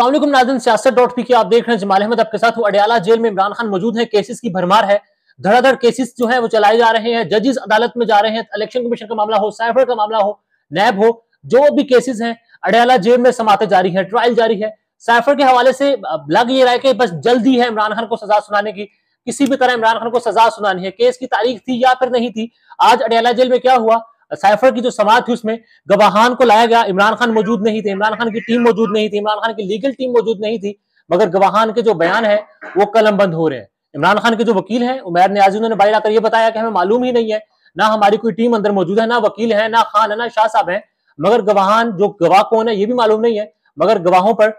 असलम नाजन सियासत dot P के आप देख रहे हैं जमाल अहमद आपके साथ अडयाला जेल में इमरान खान मौजूद है केसेस की भरमार है धड़ाधड़ केसेस जो है वो चलाए जा रहे हैं जजेस अदालत में जा रहे हैं इलेक्शन कमीशन का मामला हो साइफर का मामला हो नैब हो जो भी केसेस हैं अडयाला जेल में समाते जारी है ट्रायल जारी है साइफर के हवाले से लग ये रहा है कि बस जल्दी है इमरान खान को सजा सुनाने की किसी भी तरह इमरान खान को सजा सुनानी है केस की तारीख थी या फिर नहीं थी आज अडयाला जेल में क्या हुआ साइफर की जो समाज थी उसमें गवाहान को लाया गया इमरान खान मौजूद नहीं थे इमरान खान की टीम मौजूद नहीं थी इमरान खान की लीगल टीम मौजूद नहीं थी मगर गवाहान के जो बयान है वो कलम बंद हो रहे हैं इमरान खान के जो वकील हैं उमैर न्याजी उन्होंने बाहर आकर ये बताया कि हमें मालूम ही नहीं है ना हमारी कोई टीम अंदर मौजूद है ना वकील है ना खान है ना शाह साहब है मगर गवाहान जो गवाह कौन है ये भी मालूम नहीं है मगर गवाहों पर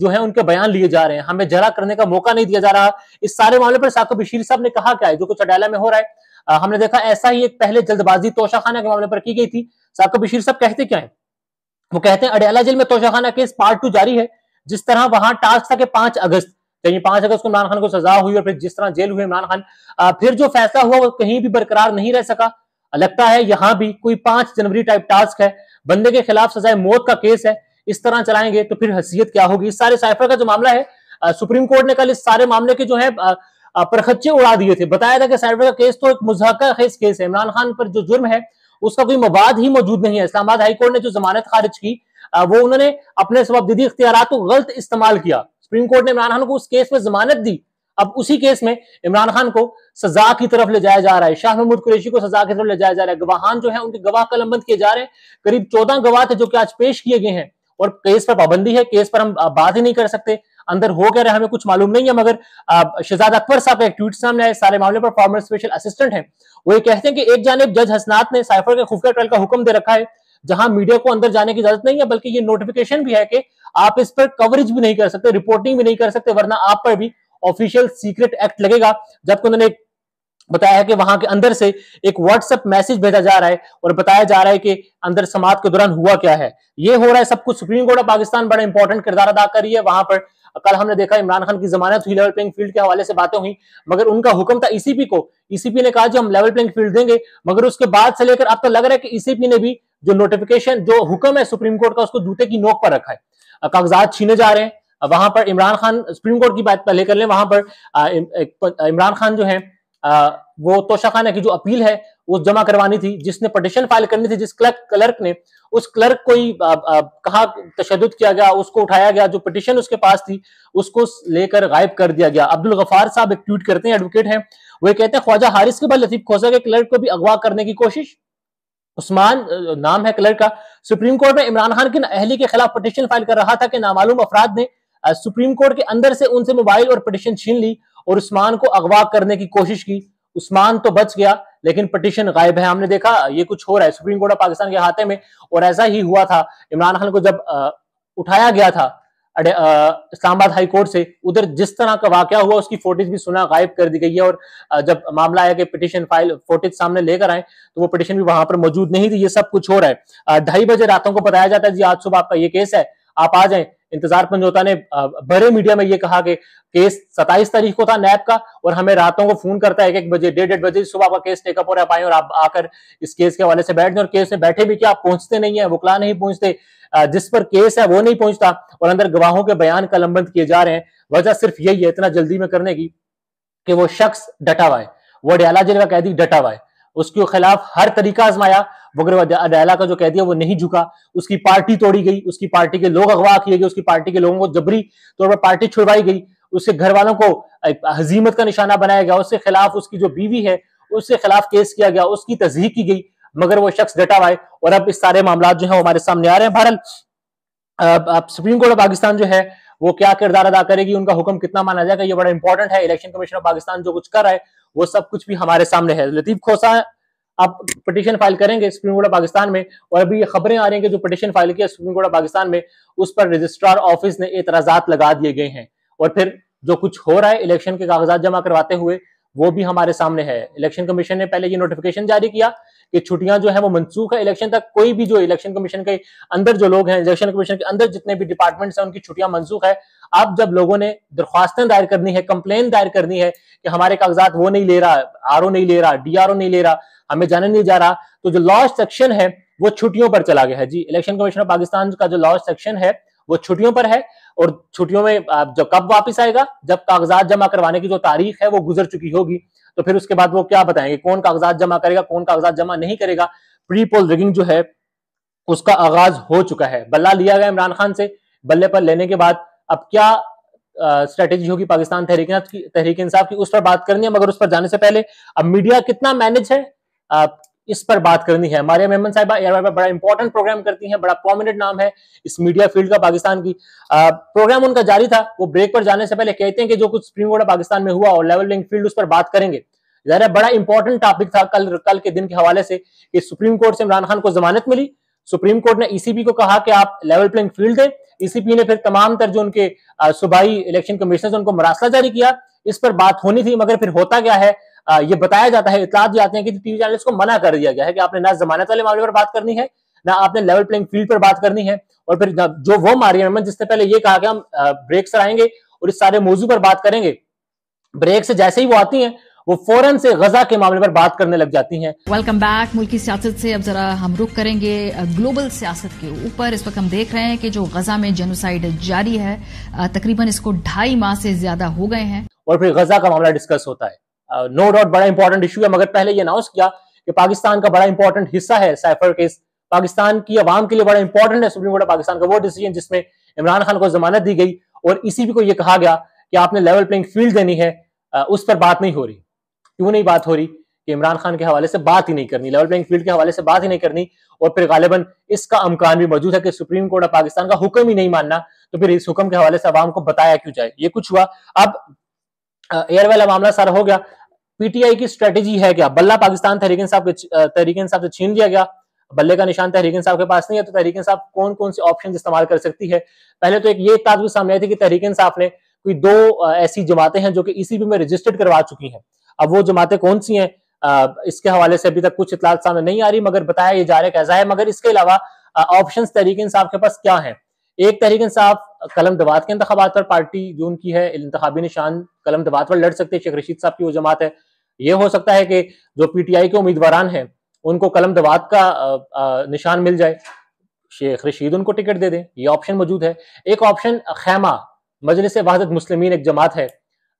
जो है उनके बयान लिए जा रहे हैं हमें जरा करने का मौका नहीं दिया जा रहा इस सारे मामले पर साकब बशीर साहब ने कहा क्या है जो कुछ अडाला में हो रहा है हमने देखा ऐसा ही एक पहले जल्दबाजी तोशाखाना के मामले पर की गई थी साकब बशीर साहब कहते क्या है वो कहते हैं अडयाला जेल में तोशाखाना केस पार्ट टू जारी है जिस तरह वहां टास्क था कि पांच अगस्त यानी पांच अगस्त को इमरान खान को सजा हुई और फिर जिस तरह जेल हुए इमरान खान फिर जो फैसला हुआ वो कहीं भी बरकरार नहीं रह सका लगता है यहां भी कोई पांच जनवरी टाइप टास्क है बंदे के खिलाफ सजाए मौत का केस है इस तरह चलाएंगे तो फिर हसीियत क्या होगी इस सारे साइफर का जो मामला है सुप्रीम कोर्ट ने कल इस सारे मामले के जो है पर उड़ा दिए थे बताया था कि साइबर का केस तो एक मुजहका खेस केस है इमरान खान पर जो जुर्म है उसका कोई मवाद ही मौजूद नहीं है इस्लामाबाद हाईकोर्ट ने जो जमानत खारिज की वो उन्होंने अपने दीदी इख्तियार को गलत इस्तेमाल किया सुप्रीम कोर्ट ने इमरान खान को उस केस में जमानत दी अब उसी केस में इमरान खान को सजा की तरफ ले जाया जा रहा है शाह महमूद कुरेशी को सजा की तरफ ले जाया जा रहा है गवाहान जो है उनके गवाह कलमबंद किए जा रहे हैं करीब चौदह गवाह थे जो कि आज पेश किए गए हैं और केस पर पाबंदी है केस पर हम बात ही नहीं कर सकते अंदर हो गया हमें कुछ मालूम नहीं है मगर शहजाद अकबर साहब का एक ट्वीट सामने आए सारे मामले पर फॉर्मर स्पेशल असिस्टेंट है वो ये कहते हैं कि एक जानब जज हसनाथ ने साइफर के खुफिया ट्रायल का हुक्म दे रखा है जहां मीडिया को अंदर जाने की इजाजत नहीं है बल्कि ये नोटिफिकेशन भी है कि आप इस पर कवरेज भी नहीं कर सकते रिपोर्टिंग भी नहीं कर सकते वरना आप पर भी ऑफिशियल सीक्रेट एक्ट लगेगा जबकि उन्होंने बताया है कि वहां के अंदर से एक व्हाट्सएप मैसेज भेजा जा रहा है और बताया जा रहा है कि अंदर समाज के दौरान हुआ क्या है ये हो रहा है सब कुछ सुप्रीम कोर्ट ऑफ पाकिस्तान बड़ा इंपॉर्टेंट किरदार अदा कर रही है वहां पर कल हमने देखा इमरान खान की जमानत हुई लेवल प्लेइंग फील्ड के हवाले से बातें हुई मगर उनका हुक्म था ईसीपी e को ईसीपी e ने कहा जो हम लेवल प्लेइंग फील्ड देंगे मगर उसके बाद से लेकर अब तो लग रहा है कि ईसीपी e ने भी जो नोटिफिकेशन जो हुक्म है सुप्रीम कोर्ट का उसको जूते की नोक पर रखा है कागजात छीने जा रहे हैं वहां पर इमरान खान सुप्रीम कोर्ट की बात पर लेकर ले वहां पर इमरान खान जो है वो तोशा खाना की जो अपील है वो जमा करवानी थी जिसने पटिशन फाइल करनी थी जिस क्लर्क क्लर्क ने उस क्लर्क को ही कहा तशद किया गया उसको उठाया गया जो पटिशन उसके पास थी उसको लेकर गायब कर दिया गया अब्दुल गफार साहब एक ट्वीट करते हैं एडवोकेट हैं वो कहते हैं ख्वाजा हारिस के बाद लतीफ खोसा के क्लर्क को भी अगवा करने की कोशिश उस्मान नाम है क्लर्क का सुप्रीम कोर्ट में इमरान खान की अहली के खिलाफ पटिशन फाइल कर रहा था कि नामालूम अफराद ने सुप्रीम कोर्ट के अंदर से उनसे मोबाइल और पटिशन छीन ली और उस्मान को अगवा करने की कोशिश की उस्मान तो बच गया लेकिन पटिशन गायब है हमने देखा ये कुछ हो रहा है सुप्रीम कोर्ट ऑफ पाकिस्तान के हाथे में और ऐसा ही हुआ था इमरान खान को जब आ, उठाया गया था इस्लामाबाद हाई कोर्ट से उधर जिस तरह का वाक्य हुआ उसकी फोटेज भी सुना गायब कर दी गई है और जब मामला आया कि पिटिशन फाइल फोटेज सामने लेकर आए तो वो पिटिशन भी वहां पर मौजूद नहीं थी ये सब कुछ हो रहा है ढाई बजे रातों को बताया जाता है जी आज सुबह आपका ये केस है आप आ जाए इंतजार पंजोता ने बड़े मीडिया में ये कहा कि केस सताइस तारीख को था नैब का और हमें रातों को फोन करता है एक एक बजे डेढ़ डेढ़ बजे सुबह आपका केस टेकअप हो रहा है और आप आकर इस केस के हवाले से बैठ जाए और केस में बैठे भी क्या आप पहुंचते नहीं है वकला नहीं पहुंचते जिस पर केस है वो नहीं पहुंचता और अंदर गवाहों के बयान कलमबंद किए जा रहे हैं वजह सिर्फ यही है इतना जल्दी में करने की कि वो शख्स डटा हुआ है वो अडयाला जिले का कैदी डटा हुआ है उसके खिलाफ हर तरीका आजमाया मगर अदाला का जो कह दिया वो नहीं झुका उसकी पार्टी तोड़ी गई उसकी पार्टी के लोग अगवा किए गए उसकी पार्टी के लोगों को जबरी तौर पर पार्टी छुड़वाई गई उसके घर वालों को हजीमत का निशाना बनाया गया उसके खिलाफ उसकी जो बीवी है उसके खिलाफ केस किया गया उसकी तस्दीक की गई मगर वो शख्स डटा हुआ है और अब इस सारे मामला जो है हमारे सामने आ रहे हैं Bharat supreme court of Pakistan जो है वो क्या किरदार अदा करेगी उनका हुक्म कितना माना जाएगा ये बड़ा इंपॉर्टेंट है इलेक्शन कमीशन ऑफ पाकिस्तान जो कुछ कर रहा है वो सब कुछ भी हमारे सामने है लतीफ खोसा आप पटिशन फाइल करेंगे सुप्रीम कोर्ट ऑफ पाकिस्तान में और अभी ये खबरें आ रही हैं कि जो पटिशन फाइल किया सुप्रीम कोर्ट ऑफ पाकिस्तान में उस पर रजिस्ट्रार ऑफिस ने एतराजात लगा दिए गए हैं और फिर जो कुछ हो रहा है इलेक्शन के कागजात जमा करवाते हुए वो भी हमारे सामने है इलेक्शन कमीशन ने पहले ये नोटिफिकेशन जारी किया कि छुट्टियां जो है वो मनसूख है इलेक्शन तक कोई भी जो इलेक्शन कमीशन के अंदर जो लोग हैं इलेक्शन कमीशन के अंदर जितने भी डिपार्टमेंट्स हैं उनकी छुट्टियां मनसूख है अब जब लोगों ने दरख्वास्तें दायर करनी है कंप्लेन दायर करनी है कि हमारे कागजात वो नहीं ले रहा आर नहीं ले रहा डी नहीं ले रहा हमें जाने नहीं जा रहा तो जो लॉ सेक्शन है वो छुट्टियों पर चला गया है जी इलेक्शन कमीशन ऑफ पाकिस्तान का जो लॉ सेक्शन है वो छुट्टियों पर है और छुट्टियों में जब कब वापस आएगा जब कागजात जमा करवाने की जो तारीख है वो गुजर चुकी होगी तो फिर उसके बाद वो क्या बताएंगे कौन कागजात जमा करेगा कौन कागजात जमा नहीं करेगा प्री पोल रिगिंग जो है उसका आगाज हो चुका है बल्ला लिया गया इमरान खान से बल्ले पर लेने के बाद अब क्या स्ट्रेटेजी होगी पाकिस्तान तहरीक तहरीक इंसाफ की उस पर बात करनी है मगर उस पर जाने से पहले अब मीडिया कितना मैनेज है इस पर बात करनी है मारिया मेमन साहिबा एयर बड़ा इंपॉर्टेंट प्रोग्राम करती हैं बड़ा प्रोमिनेंट नाम है इस मीडिया फील्ड का पाकिस्तान की आ, प्रोग्राम उनका जारी था वो ब्रेक पर जाने से पहले कहते हैं कि जो कुछ सुप्रीम कोर्ट पाकिस्तान में हुआ और लेवलिंग फील्ड उस पर बात करेंगे जरा बड़ा इंपॉर्टेंट टॉपिक था कल कल के दिन के हवाले से कि सुप्रीम कोर्ट से इमरान खान को जमानत मिली सुप्रीम कोर्ट ने ईसीपी e को कहा कि आप लेवल प्लेइंग फील्ड दें ईसीपी e ने फिर तमाम तर जो उनके सुबाई इलेक्शन कमीशन उनको मरासला जारी किया इस पर बात होनी थी मगर फिर होता क्या है ये बताया जाता है इतला जाते हैं है कि टीवी चैनल को मना कर दिया गया है कि आपने ना जमानत वाले मामले पर बात करनी है ना आपने लेवल प्लेइंग फील्ड पर बात करनी है और फिर जो वो मारिया जिसने पहले ये कहा कि हम ब्रेक से आएंगे और इस सारे मौजू पर बात करेंगे ब्रेक से जैसे ही वो आती हैं वो फौरन से गजा के मामले पर बात करने लग जाती हैं वेलकम बैक मुल्की सियासत से अब जरा हम रुक करेंगे ग्लोबल सियासत के ऊपर इस वक्त हम देख रहे हैं कि जो गजा में जेनोसाइड जारी है तकरीबन इसको ढाई माह से ज्यादा हो गए हैं और फिर गजा का मामला डिस्कस होता है नो uh, डाउट बड़ा इंपॉर्टेंट इशू है मगर पहले ये अनाउंस किया कि पाकिस्तान का बड़ा इंपॉर्टेंट हिस्सा है साइफर केस पाकिस्तान की आवाम के लिए बड़ा इंपॉर्टेंट है सुप्रीम कोर्ट ऑफ पाकिस्तान का वो डिसीजन जिसमें इमरान खान को जमानत दी गई और इसी भी को ये कहा गया कि आपने लेवल प्लेइंग फील्ड देनी है uh, उस पर बात नहीं हो रही क्यों नहीं बात हो रही कि इमरान खान के हवाले से बात ही नहीं करनी लेवल प्लेइंग फील्ड के हवाले से बात ही नहीं करनी और फिर गालिबन इसका अमकान भी मौजूद है कि सुप्रीम कोर्ट ऑफ पाकिस्तान का हुक्म ही नहीं मानना तो फिर इस हुक्म के हवाले से आवाम को बताया क्यों जाए ये कुछ हुआ अब एयर वाला मामला सारा हो गया पीटीआई की स्ट्रेटेजी है क्या बल्ला पाकिस्तान तहरीक साहब के तहरीक साहब से छीन लिया गया बल्ले का निशान तहरीक साहब के पास नहीं है तो तहरीक साहब कौन कौन से ऑप्शन इस्तेमाल कर सकती है पहले तो एक ये ताद भी सामने आई थी कि तहरीक साहब ने कोई दो ऐसी जमातें हैं जो कि इसी में रजिस्टर्ड करवा चुकी हैं अब वो जमातें कौन सी हैं इसके हवाले से अभी तक कुछ इतला सामने नहीं आ रही मगर बताया ये जा रहा है कैसा है मगर इसके अलावा ऑप्शन तहरीक साहब के पास क्या है एक तहरीक साहब कलम दवात के इंतबात पर पार्टी जो उनकी है इंतबी निशान कलम दवात पर लड़ सकते हैं शेख रशीद साहब की वो जमात है ये हो सकता है कि जो पीटीआई के उम्मीदवार हैं उनको कलम दवात का निशान मिल जाए शेख रशीद उनको टिकट दे दें ये ऑप्शन मौजूद है एक ऑप्शन खैमा मजलिस वहादत मुस्लिमीन एक जमात है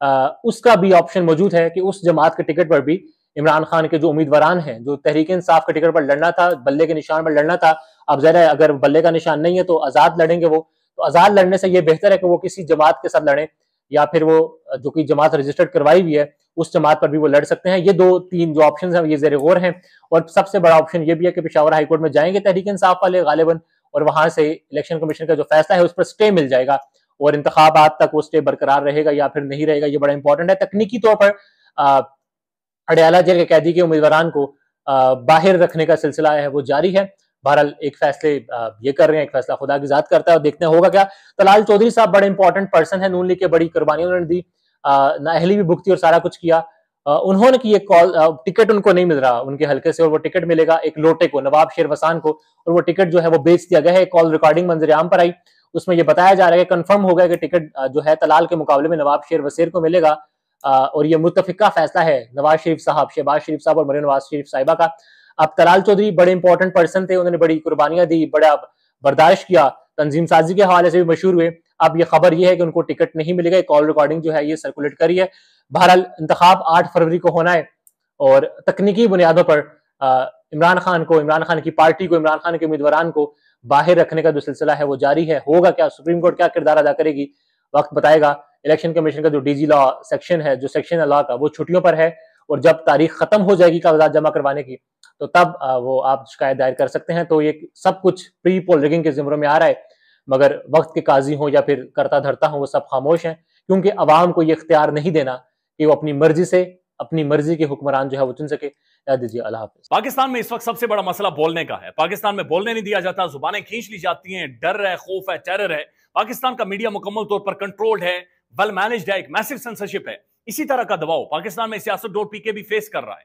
आ, उसका भी ऑप्शन मौजूद है कि उस जमात के टिकट पर भी इमरान खान के जो उम्मीदवार हैं जो तहरीक इंसाफ के टिकट पर लड़ना था बल्ले के निशान पर लड़ना था अब जरा अगर बल्ले का निशान नहीं है तो आज़ाद लड़ेंगे वो तो आजाद लड़ने से ये बेहतर है कि वो किसी जमात के साथ लड़े या फिर वो जो कि जमात रजिस्टर्ड करवाई हुई है उस जमात पर भी वो लड़ सकते हैं ये दो तीन जो ऑप्शन हैं ये जेर गौर हैं और सबसे बड़ा ऑप्शन ये भी है कि पिशावर हाईकोर्ट में जाएंगे तहरीक इंसाफ वाले गालिबन और वहां से इलेक्शन कमीशन का जो फैसला है उस पर स्टे मिल जाएगा और इंतबात तक वो स्टे बरकरार रहेगा या फिर नहीं रहेगा ये बड़ा इंपॉर्टेंट है तकनीकी तौर पर अडयाला जेल के कैदी के उम्मीदवार को आ, बाहर रखने का सिलसिला है वो जारी है बहरहाल एक फैसले ये कर रहे हैं एक फैसला खुदा की जात करता है और देखने होगा क्या तलाल चौधरी साहब बड़े इंपॉर्टेंट पर्सन है नून लीग के बड़ी कुर्बानी उन्होंने दी नाहली भी भुगती और सारा कुछ किया उन्होंने की एक कॉल टिकट उनको नहीं मिल रहा उनके हल्के से और वो टिकट मिलेगा एक लोटे को नवाब शेर वसान को और वो टिकट जो है वो बेच दिया गया है कॉल रिकॉर्डिंग मंजर आम पर आई उसमें ये बताया जा रहा है कंफर्म हो गया कि टिकट जो है तलाल के मुकाबले में नवाब शेर वसीर को मिलेगा और ये मुतफिका फैसला है नवाज शरीफ साहब शहबाज शरीफ साहब और मरे नवाज शरीफ साहिबा का अब तलाल चौधरी बड़े इंपॉर्टेंट पर्सन थे उन्होंने बड़ी कुर्बानियां दी बड़ा बर्दाश्त किया तंजीम साजी के हवाले से भी मशहूर हुए अब ये खबर ये है कि उनको टिकट नहीं मिलेगा कॉल रिकॉर्डिंग जो है ये सर्कुलेट करी है बहरहाल इंतखब आठ फरवरी को होना है और तकनीकी बुनियादों पर इमरान खान को इमरान खान की पार्टी को इमरान खान के उम्मीदवार को बाहर रखने का जो सिलसिला है वो जारी है होगा क्या सुप्रीम कोर्ट क्या किरदार अदा करेगी वक्त बताएगा इलेक्शन कमीशन का जो डीजी लॉ सेक्शन है जो सेक्शन लॉ का वो छुट्टियों पर है और जब तारीख खत्म हो जाएगी कागजात जमा करवाने की तो तब वो आप शिकायत दायर कर सकते हैं तो ये सब कुछ प्री पोल रिगिंग के जिम्रों में आ रहा है मगर वक्त के काजी हों या फिर करता धरता हों वो सब खामोश हैं क्योंकि अवाम को ये इख्तियार नहीं देना कि वो अपनी मर्जी से अपनी मर्जी के हुक्मरान जो है वो चुन सके याद दीजिए अल्लाह हाफिज पाकिस्तान में इस वक्त सबसे बड़ा मसला बोलने का है पाकिस्तान में बोलने नहीं दिया जाता जुबानें खींच ली जाती हैं डर है खौफ है टेरर है पाकिस्तान का मीडिया मुकम्मल तौर पर कंट्रोल्ड है वेल मैनेज्ड है एक मैसिव सेंसरशिप है इसी तरह का दबाव पाकिस्तान में सियासत पी पीके भी फेस कर रहा है